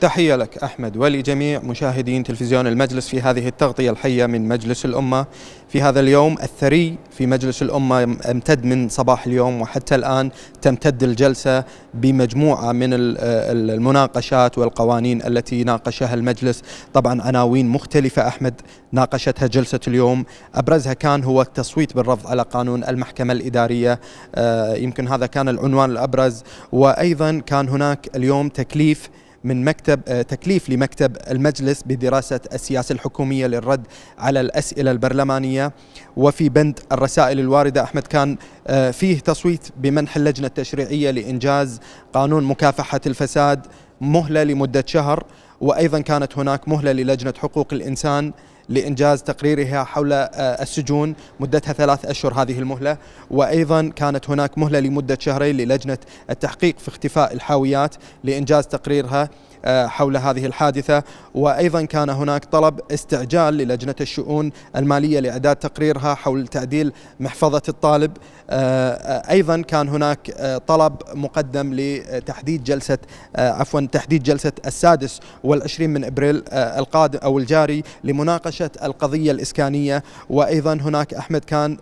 تحية لك أحمد ولجميع مشاهدين تلفزيون المجلس في هذه التغطية الحية من مجلس الأمة في هذا اليوم الثري في مجلس الأمة امتد من صباح اليوم وحتى الآن تمتد الجلسة بمجموعة من المناقشات والقوانين التي ناقشها المجلس طبعا عناوين مختلفة أحمد ناقشتها جلسة اليوم أبرزها كان هو التصويت بالرفض على قانون المحكمة الإدارية آه، يمكن هذا كان العنوان الأبرز وأيضا كان هناك اليوم تكليف من مكتب آه، تكليف لمكتب المجلس بدراسة السياسة الحكومية للرد على الأسئلة البرلمانية وفي بند الرسائل الواردة أحمد كان آه، فيه تصويت بمنح اللجنة التشريعية لإنجاز قانون مكافحة الفساد مهلة لمدة شهر وأيضا كانت هناك مهلة للجنة حقوق الإنسان لإنجاز تقريرها حول آه، السجون مدتها ثلاث أشهر هذه المهلة وأيضا كانت هناك مهلة لمدة شهرين للجنة التحقيق في اختفاء الحاويات لإنجاز تقريرها آه، حول هذه الحادثة وأيضا كان هناك طلب استعجال للجنة الشؤون المالية لإعداد تقريرها حول تعديل محفظة الطالب آه، أيضا كان هناك آه، طلب مقدم لتحديد جلسة عفوا تحديد جلسة السادس والعشرين من إبريل القادم أو الجاري لمناقشة القضية الإسكانية وأيضا هناك أحمد كان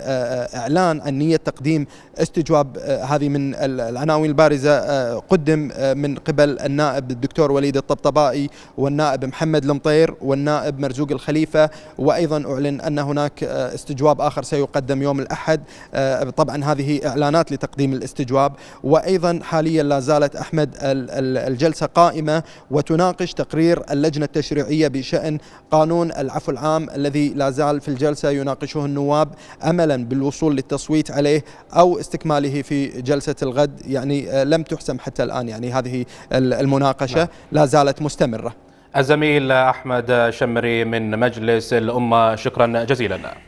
إعلان عن نية تقديم استجواب هذه من العناوين البارزة قدم من قبل النائب الدكتور ولي وليد الطبطبائي والنائب محمد المطير والنائب مرزوق الخليفة وأيضا أعلن أن هناك آه، استجواب آخر سيقدم يوم الأحد آه، طبعا هذه إعلانات لتقديم الاستجواب وأيضا حاليا لا زالت أحمد الجلسة قائمة وتناقش تقرير اللجنة التشريعية بشأن قانون العفو العام الذي لا زال في الجلسة يناقشه النواب أملا بالوصول للتصويت عليه أو استكماله في جلسة الغد يعني آه، لم تحسم حتى الآن يعني هذه المناقشة نعم. لا زالت مستمرة الزميل أحمد شمري من مجلس الأمة شكرا جزيلا